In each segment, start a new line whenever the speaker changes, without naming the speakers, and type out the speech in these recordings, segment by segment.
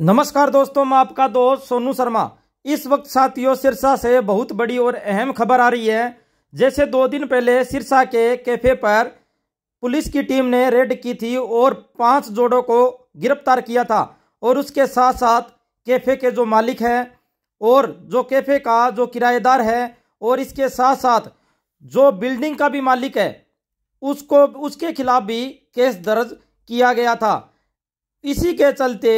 नमस्कार दोस्तों मैं आपका दोस्त सोनू शर्मा इस वक्त साथियों सिरसा से बहुत बड़ी और अहम खबर आ रही है जैसे दो दिन पहले सिरसा के कैफे पर पुलिस की टीम ने रेड की थी और पांच जोड़ों को गिरफ्तार किया था और उसके साथ साथ कैफे के जो मालिक हैं और जो कैफे का जो किराएदार है और इसके साथ साथ जो बिल्डिंग का भी मालिक है उसको उसके खिलाफ भी केस दर्ज किया गया था इसी के चलते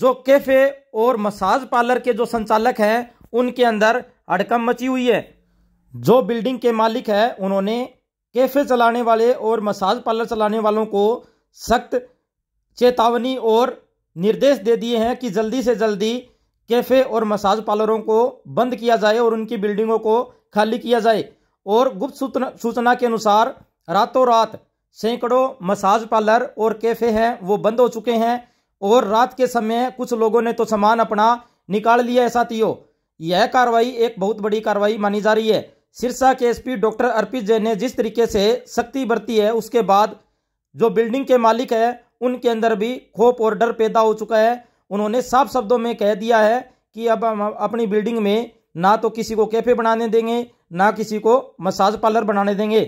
जो कैफे और मसाज पार्लर के जो संचालक हैं उनके अंदर अड़कम मची हुई है जो बिल्डिंग के मालिक है उन्होंने कैफे चलाने वाले और मसाज पार्लर चलाने वालों को सख्त चेतावनी और निर्देश दे दिए हैं कि जल्दी से जल्दी कैफे और मसाज पार्लरों को बंद किया जाए और उनकी बिल्डिंगों को खाली किया जाए और गुप्त सूचना के अनुसार रातों रात सैकड़ों मसाज पार्लर और कैफे हैं वो बंद हो चुके हैं और रात के समय कुछ लोगों ने तो सामान अपना निकाल लिया है साथियों यह कार्रवाई एक बहुत बड़ी कार्रवाई मानी जा रही है सिरसा के एसपी डॉक्टर अर्पित जैन ने जिस तरीके से सख्ती बरती है उसके बाद जो बिल्डिंग के मालिक है उनके अंदर भी खोप और डर पैदा हो चुका है उन्होंने साफ शब्दों में कह दिया है कि अब हम अपनी बिल्डिंग में ना तो किसी को कैफे बनाने देंगे ना किसी को मसाज पार्लर बनाने देंगे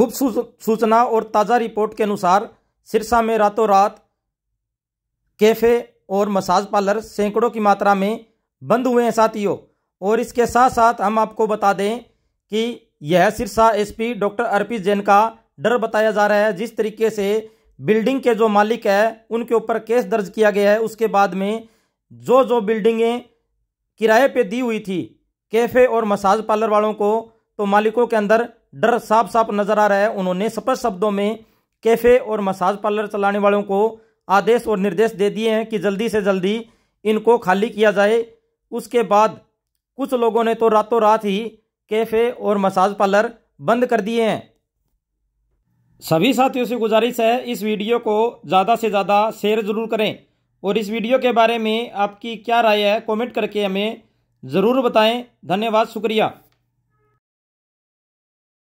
गुप्त सूचना और ताज़ा रिपोर्ट के अनुसार सिरसा में रातों रात कैफ़े और मसाज पार्लर सैकड़ों की मात्रा में बंद हुए हैं साथियों और इसके साथ साथ हम आपको बता दें कि यह सिरसा एसपी डॉक्टर अर्पित जैन का डर बताया जा रहा है जिस तरीके से बिल्डिंग के जो मालिक है उनके ऊपर केस दर्ज किया गया है उसके बाद में जो जो बिल्डिंगें किराए पे दी हुई थी कैफ़े और मसाज पार्लर वालों को तो मालिकों के अंदर डर साफ साफ नज़र आ रहा है उन्होंने स्पष्ट शब्दों में कैफ़े और मसाज पार्लर चलाने वालों को आदेश और निर्देश दे दिए हैं कि जल्दी से जल्दी इनको खाली किया जाए उसके बाद कुछ लोगों ने तो रातों रात ही कैफ़े और मसाज पार्लर बंद कर दिए हैं सभी साथियों से गुजारिश है इस वीडियो को ज़्यादा से ज़्यादा शेयर ज़रूर करें और इस वीडियो के बारे में आपकी क्या राय है कमेंट करके हमें ज़रूर बताएं धन्यवाद शुक्रिया